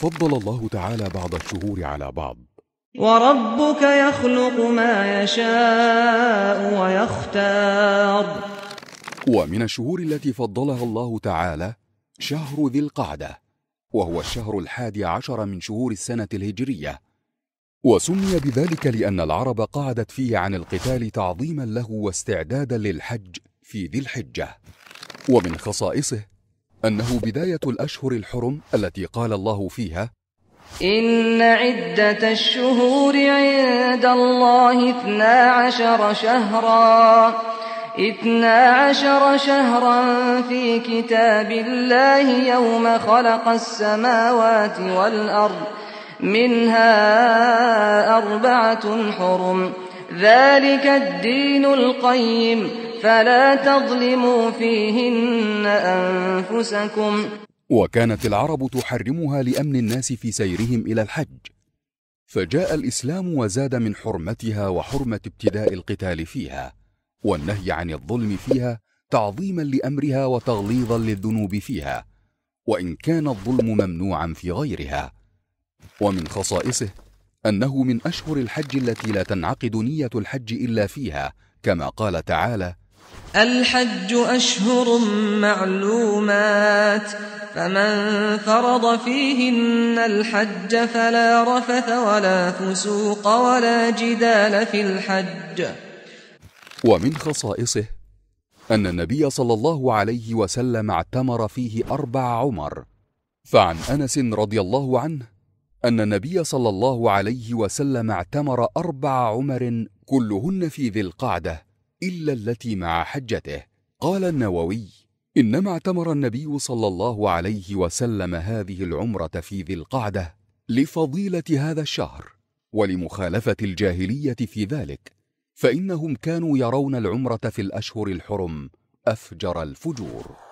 فضل الله تعالى بعض الشهور على بعض وربك يخلق ما يشاء ويختار ومن الشهور التي فضلها الله تعالى شهر ذي القعدة وهو الشهر الحادي عشر من شهور السنة الهجرية وسمي بذلك لأن العرب قعدت فيه عن القتال تعظيما له واستعدادا للحج في ذي الحجة ومن خصائصه أنه بداية الأشهر الحرم التي قال الله فيها إن عدة الشهور عند الله اثنا عشر شهرا اثنا عشر شهرا في كتاب الله يوم خلق السماوات والأرض منها أربعة حرم ذلك الدين القيم فلا تظلموا فيهن أنفسكم وكانت العرب تحرمها لأمن الناس في سيرهم إلى الحج فجاء الإسلام وزاد من حرمتها وحرمة ابتداء القتال فيها والنهي عن الظلم فيها تعظيما لأمرها وتغليظا للذنوب فيها وإن كان الظلم ممنوعا في غيرها ومن خصائصه أنه من أشهر الحج التي لا تنعقد نية الحج إلا فيها كما قال تعالى الحج أشهر معلومات فمن فرض فيهن الحج فلا رفث ولا فسوق ولا جدال في الحج ومن خصائصه أن النبي صلى الله عليه وسلم اعتمر فيه أربع عمر فعن أنس رضي الله عنه أن النبي صلى الله عليه وسلم اعتمر أربع عمر كلهن في ذي القعدة إلا التي مع حجته قال النووي إنما اعتمر النبي صلى الله عليه وسلم هذه العمرة في ذي القعدة لفضيلة هذا الشهر ولمخالفة الجاهلية في ذلك فإنهم كانوا يرون العمرة في الأشهر الحرم أفجر الفجور